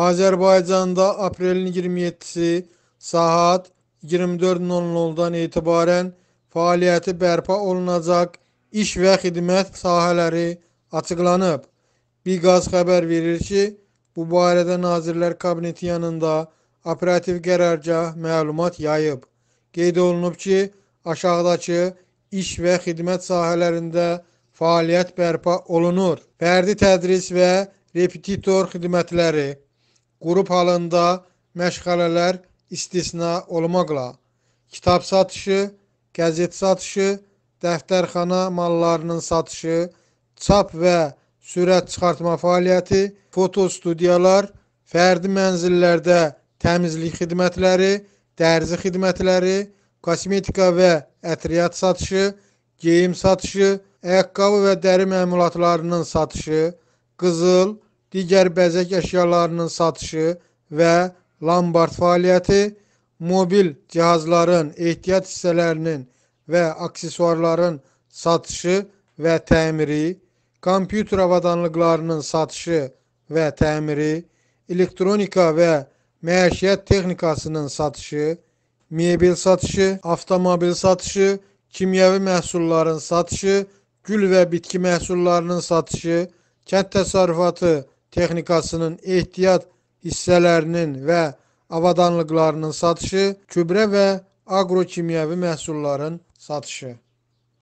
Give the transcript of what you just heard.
Azərbaycanda aprelin 27-si saat 24:00-dan etibarən fəaliyyəti bərpa olunacaq iş və xidmət sahələri açıqlanıb. Biqaz xəbər verir ki, bu barədə Nazirlər Kabineti yanında operativ qərargah məlumat yayıb. Qeyd olunub ki, aşağıdakı iş və xidmət sahələrində fəaliyyət bərpa olunur. Fərdi tədris və repetitor xidmətləri Qrup halında məşğələlər istisna olmaqla kitab satışı, qəzet satışı, dəftərxana mallarının satışı, çap və sürət çıxartma fəaliyyəti, foto studiyalar, fərdi mənzillərdə təmizlik xidmətləri, dərzi xidmətləri, kosmetika və ətriyyat satışı, geyim satışı, ayaqqabı və dəri məmulatlarının satışı, qızıl, digər bəzək əşyalarının satışı və lombard fəaliyyəti, mobil cihazların, ehtiyat hissələrinin və aksesuarların satışı və təmiri, kompüter avadanlıqlarının satışı və təmiri, elektronika və məişət texnikasının satışı, mebel satışı, avtomobil satışı, kimyəvi məhsulların satışı, gül və bitki məhsullarının satışı, kənd təsərrüfatı texnikasının ehtiyat hissələrinin və avadanlıqlarının satışı, gübrə və aqrokimyəvi məhsulların satışı.